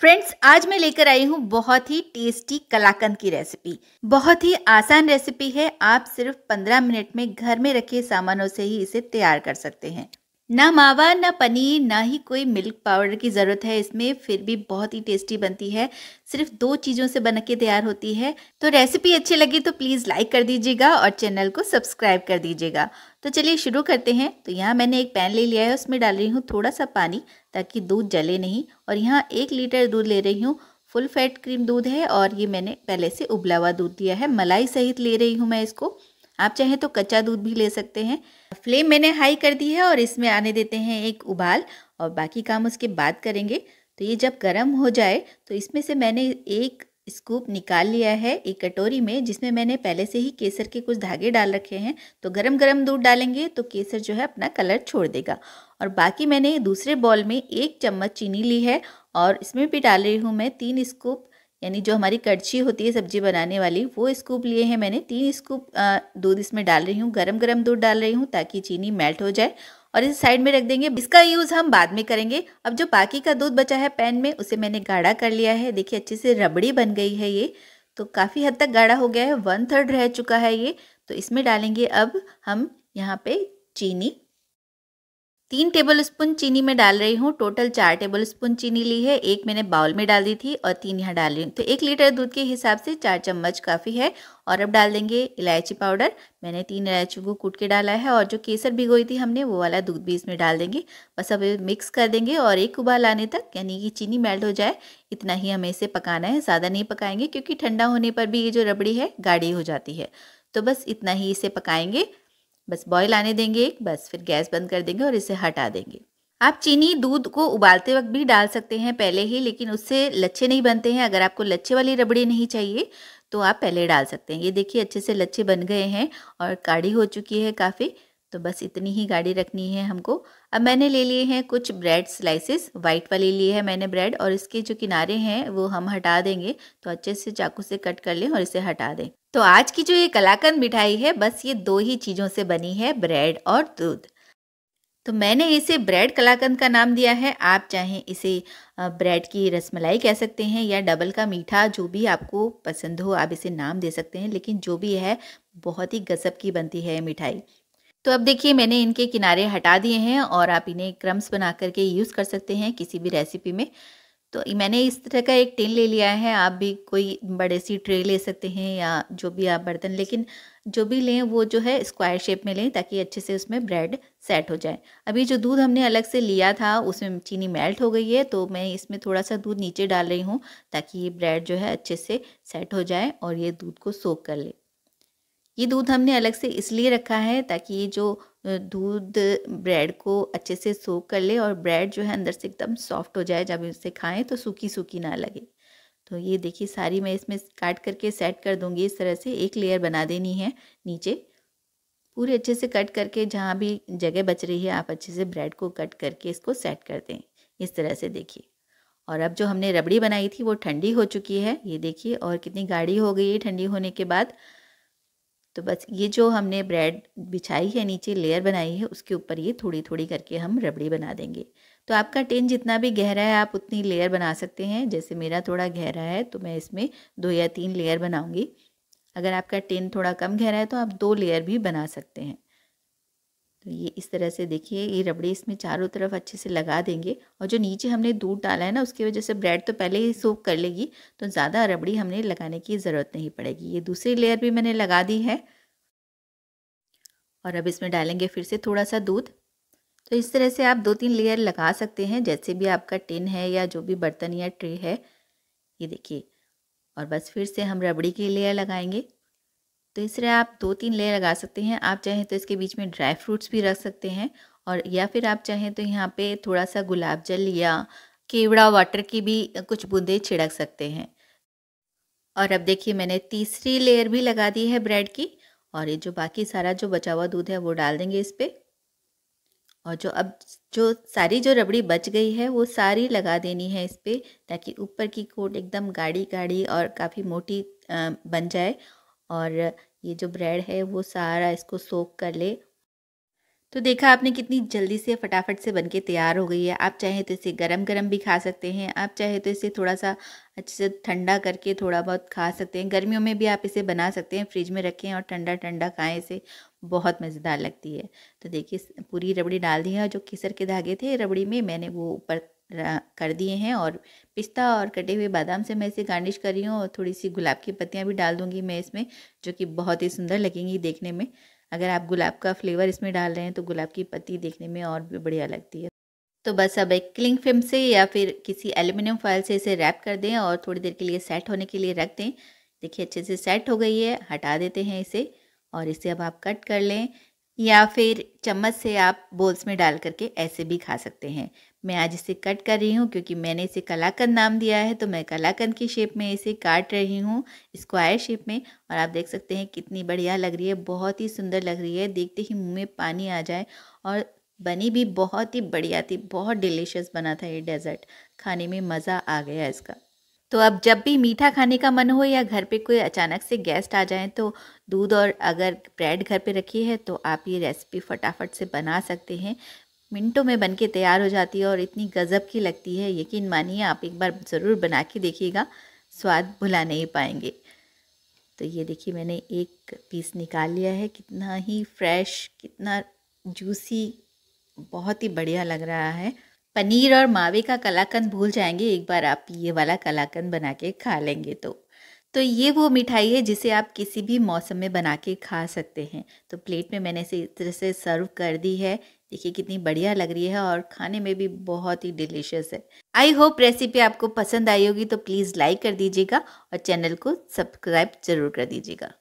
friends आज मैं लेकर आई हूँ बहुत ही टेस्टी कलाकंद की रेसिपी बहुत ही आसान रेसिपी है आप सिर्फ 15 मिनट में घर में रखे सामानों से ही इसे तैयार कर सकते हैं ना मावा ना पनीर ना ही कोई मिल्क पाउडर की ज़रूरत है इसमें फिर भी बहुत ही टेस्टी बनती है सिर्फ दो चीज़ों से बन के तैयार होती है तो रेसिपी अच्छी लगी तो प्लीज़ लाइक कर दीजिएगा और चैनल को सब्सक्राइब कर दीजिएगा तो चलिए शुरू करते हैं तो यहाँ मैंने एक पैन ले लिया है उसमें डाल रही हूँ थोड़ा सा पानी ताकि दूध जले नहीं और यहाँ एक लीटर दूध ले रही हूँ फुल फैट क्रीम दूध है और ये मैंने पहले से उबला हुआ दूध दिया है मलाई सहित ले रही हूँ मैं इसको आप चाहें तो कच्चा दूध भी ले सकते हैं फ्लेम मैंने हाई कर दी है और इसमें आने देते हैं एक उबाल और बाकी काम उसके बाद करेंगे तो ये जब गर्म हो जाए तो इसमें से मैंने एक स्कूप निकाल लिया है एक कटोरी में जिसमें मैंने पहले से ही केसर के कुछ धागे डाल रखे हैं तो गरम गरम दूध डालेंगे तो केसर जो है अपना कलर छोड़ देगा और बाकी मैंने दूसरे बॉल में एक चम्मच चीनी ली है और इसमें भी डाल रही हूँ मैं तीन स्कूप यानी जो हमारी कड़छी होती है सब्जी बनाने वाली वो स्कूप लिए हैं मैंने तीन स्कूप दूध इसमें डाल रही हूँ गरम गरम दूध डाल रही हूँ ताकि चीनी मेल्ट हो जाए और इसे साइड में रख देंगे इसका यूज़ हम बाद में करेंगे अब जो बाकी का दूध बचा है पैन में उसे मैंने गाढ़ा कर लिया है देखिए अच्छे से रबड़ी बन गई है ये तो काफ़ी हद तक गाढ़ा हो गया है वन थर्ड रह चुका है ये तो इसमें डालेंगे अब हम यहाँ पर चीनी तीन टेबलस्पून चीनी मैं डाल रही हूँ टोटल चार टेबलस्पून चीनी ली है एक मैंने बाउल में डाल दी थी और तीन यहाँ डाल रही हूँ तो एक लीटर दूध के हिसाब से चार चम्मच काफ़ी है और अब डाल देंगे इलायची पाउडर मैंने तीन इलायची को कूट के डाला है और जो केसर भिगोई थी हमने वो वाला दूध भी इसमें डाल देंगे बस अब मिक्स कर देंगे और एक उबाल आने तक यानी कि चीनी मेल्ट हो जाए इतना ही हमें इसे पकाना है ज़्यादा नहीं पकाएंगे क्योंकि ठंडा होने पर भी ये जो रबड़ी है गाढ़ी हो जाती है तो बस इतना ही इसे पकाएंगे बस बॉयल आने देंगे एक बस फिर गैस बंद कर देंगे और इसे हटा देंगे आप चीनी दूध को उबालते वक्त भी डाल सकते हैं पहले ही लेकिन उससे लच्छे नहीं बनते हैं अगर आपको लच्छे वाली रबड़ी नहीं चाहिए तो आप पहले डाल सकते हैं ये देखिए अच्छे से लच्छे बन गए हैं और काढ़ी हो चुकी है काफ़ी तो बस इतनी ही गाढ़ी रखनी है हमको अब मैंने ले लिए हैं कुछ ब्रेड स्लाइसेस वाइट वाले लिए हैं मैंने ब्रेड और इसके जो किनारे हैं वो हम हटा देंगे तो अच्छे से चाकू से कट कर लें और इसे हटा दें तो आज की जो ये कलाकंद मिठाई है बस ये दो ही चीज़ों से बनी है ब्रेड और दूध तो मैंने इसे ब्रेड कलाकंद का नाम दिया है आप चाहें इसे ब्रेड की रसमलाई कह सकते हैं या डबल का मीठा जो भी आपको पसंद हो आप इसे नाम दे सकते हैं लेकिन जो भी है बहुत ही गजब की बनती है मिठाई तो अब देखिए मैंने इनके किनारे हटा दिए हैं और आप इन्हें क्रम्स बना करके यूज़ कर सकते हैं किसी भी रेसिपी में तो मैंने इस तरह का एक टिन ले लिया है आप भी कोई बड़े सी ट्रे ले सकते हैं या जो भी आप बर्तन लेकिन जो भी लें वो जो है स्क्वायर शेप में लें ताकि अच्छे से उसमें ब्रेड सेट हो जाए अभी जो दूध हमने अलग से लिया था उसमें चीनी मेल्ट हो गई है तो मैं इसमें थोड़ा सा दूध नीचे डाल रही हूँ ताकि ये ब्रेड जो है अच्छे से सेट हो जाए और ये दूध को सोख कर ले ये दूध हमने अलग से इसलिए रखा है ताकि ये जो दूध ब्रेड को अच्छे से सोख कर ले और ब्रेड जो है अंदर से एकदम सॉफ्ट हो जाए जब इसे खाएं तो सूखी सूखी ना लगे तो ये देखिए सारी मैं इसमें काट करके सेट कर दूंगी इस तरह से एक लेयर बना देनी है नीचे पूरे अच्छे से कट करके जहाँ भी जगह बच रही है आप अच्छे से ब्रेड को कट करके इसको सेट कर दें इस तरह से देखिए और अब जो हमने रबड़ी बनाई थी वो ठंडी हो चुकी है ये देखिए और कितनी गाढ़ी हो गई है ठंडी होने के बाद तो बस ये जो हमने ब्रेड बिछाई है नीचे लेयर बनाई है उसके ऊपर ये थोड़ी थोड़ी करके हम रबड़ी बना देंगे तो आपका टेन जितना भी गहरा है आप उतनी लेयर बना सकते हैं जैसे मेरा थोड़ा गहरा है तो मैं इसमें दो या तीन लेयर बनाऊँगी अगर आपका टेन थोड़ा कम गहरा है तो आप दो लेयर भी बना सकते हैं तो ये इस तरह से देखिए ये रबड़ी इसमें चारों तरफ अच्छे से लगा देंगे और जो नीचे हमने दूध डाला है ना उसकी वजह से ब्रेड तो पहले ही सूख कर लेगी तो ज़्यादा रबड़ी हमने लगाने की ज़रूरत नहीं पड़ेगी ये दूसरी लेयर भी मैंने लगा दी है और अब इसमें डालेंगे फिर से थोड़ा सा दूध तो इस तरह से आप दो तीन लेयर लगा सकते हैं जैसे भी आपका टिन है या जो भी बर्तन या ट्रे है ये देखिए और बस फिर से हम रबड़ी की लेयर लगाएंगे तो इस तरह आप दो तीन लेयर लगा सकते हैं आप चाहें तो इसके बीच में ड्राई फ्रूट्स भी रख सकते हैं और या फिर आप चाहें तो यहाँ पे थोड़ा सा गुलाब जल या केवड़ा वाटर की भी कुछ बूंदे छिड़क सकते हैं और अब देखिए मैंने तीसरी लेयर भी लगा दी है ब्रेड की और ये जो बाकी सारा जो बचा हुआ दूध है वो डाल देंगे इस पर और जो अब जो सारी जो रबड़ी बच गई है वो सारी लगा देनी है इस पर ताकि ऊपर की कोट एकदम गाढ़ी गाढ़ी और काफ़ी मोटी बन जाए और ये जो ब्रेड है वो सारा इसको सोख कर ले तो देखा आपने कितनी जल्दी से फटाफट से बनके तैयार हो गई है आप चाहे तो इसे गरम गरम भी खा सकते हैं आप चाहे तो इसे थोड़ा सा अच्छे से ठंडा करके थोड़ा बहुत खा सकते हैं गर्मियों में भी आप इसे बना सकते हैं फ्रिज में रखें और ठंडा ठंडा खाएं इसे बहुत मज़ेदार लगती है तो देखिए पूरी रबड़ी डाल दी है और जो केसर के धागे थे रबड़ी में मैंने वो ऊपर कर दिए हैं और पिस्ता और कटे हुए बादाम से मैं इसे गार्निश कर रही हूँ और थोड़ी सी गुलाब की पत्तियाँ भी डाल दूँगी मैं इसमें जो कि बहुत ही सुंदर लगेंगी देखने में अगर आप गुलाब का फ्लेवर इसमें डाल रहे हैं तो गुलाब की पत्ती देखने में और भी बढ़िया लगती है तो बस अब एक क्लिंग फिल्म से या फिर किसी एल्यूमिनियम फॉइल से इसे रैप कर दें और थोड़ी देर के लिए सेट होने के लिए रख दें देखिए अच्छे से सेट हो गई है हटा देते हैं इसे और इसे अब आप कट कर लें या फिर चम्मच से आप बोल्स में डाल करके ऐसे भी खा सकते हैं मैं आज इसे कट कर रही हूँ क्योंकि मैंने इसे कलाकंद नाम दिया है तो मैं कलाकंद की शेप में इसे काट रही हूँ स्क्वायर शेप में और आप देख सकते हैं कितनी बढ़िया लग रही है बहुत ही सुंदर लग रही है देखते ही मुँह में पानी आ जाए और बनी भी बहुत ही बढ़िया थी बहुत डिलीशियस बना था ये डेजर्ट खाने में मज़ा आ गया इसका तो अब जब भी मीठा खाने का मन हो या घर पे कोई अचानक से गेस्ट आ जाए तो दूध और अगर ब्रेड घर पे रखी है तो आप ये रेसिपी फटाफट से बना सकते हैं मिनटों में बनके तैयार हो जाती है और इतनी गज़ब की लगती है यकीन मानिए आप एक बार ज़रूर बना के देखिएगा स्वाद भुला नहीं पाएंगे तो ये देखिए मैंने एक पीस निकाल लिया है कितना ही फ्रेश कितना जूसी बहुत ही बढ़िया लग रहा है पनीर और मावे का कलाकंद भूल जाएंगे एक बार आप ये वाला कलाकंद बना के खा लेंगे तो तो ये वो मिठाई है जिसे आप किसी भी मौसम में बना के खा सकते हैं तो प्लेट में मैंने इसे इस तरह से सर्व कर दी है देखिए कितनी बढ़िया लग रही है और खाने में भी बहुत ही डिलीशियस है आई होप रेसिपी आपको पसंद आई होगी तो प्लीज़ लाइक कर दीजिएगा और चैनल को सब्सक्राइब जरूर कर दीजिएगा